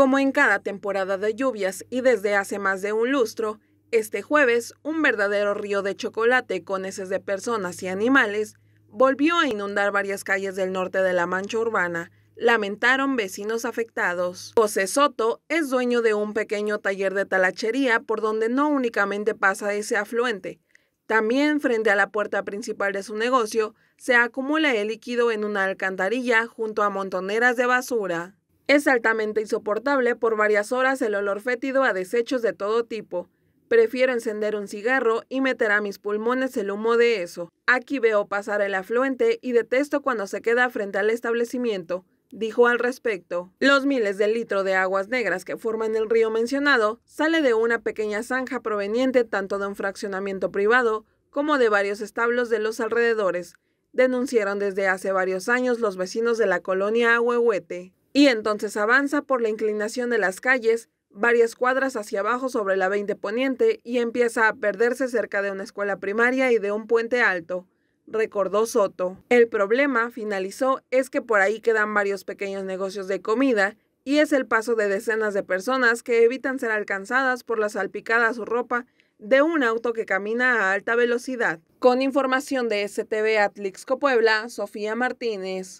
Como en cada temporada de lluvias y desde hace más de un lustro, este jueves un verdadero río de chocolate con heces de personas y animales volvió a inundar varias calles del norte de la mancha urbana, lamentaron vecinos afectados. José Soto es dueño de un pequeño taller de talachería por donde no únicamente pasa ese afluente, también frente a la puerta principal de su negocio se acumula el líquido en una alcantarilla junto a montoneras de basura. Es altamente insoportable por varias horas el olor fétido a desechos de todo tipo. Prefiero encender un cigarro y meter a mis pulmones el humo de eso. Aquí veo pasar el afluente y detesto cuando se queda frente al establecimiento dijo al respecto. Los miles de litros de aguas negras que forman el río mencionado sale de una pequeña zanja proveniente tanto de un fraccionamiento privado como de varios establos de los alrededores, denunciaron desde hace varios años los vecinos de la colonia Ahuehuete y entonces avanza por la inclinación de las calles, varias cuadras hacia abajo sobre la 20 Poniente y empieza a perderse cerca de una escuela primaria y de un puente alto, recordó Soto. El problema, finalizó, es que por ahí quedan varios pequeños negocios de comida y es el paso de decenas de personas que evitan ser alcanzadas por la salpicada a su ropa de un auto que camina a alta velocidad. Con información de STV Atlixco Puebla, Sofía Martínez.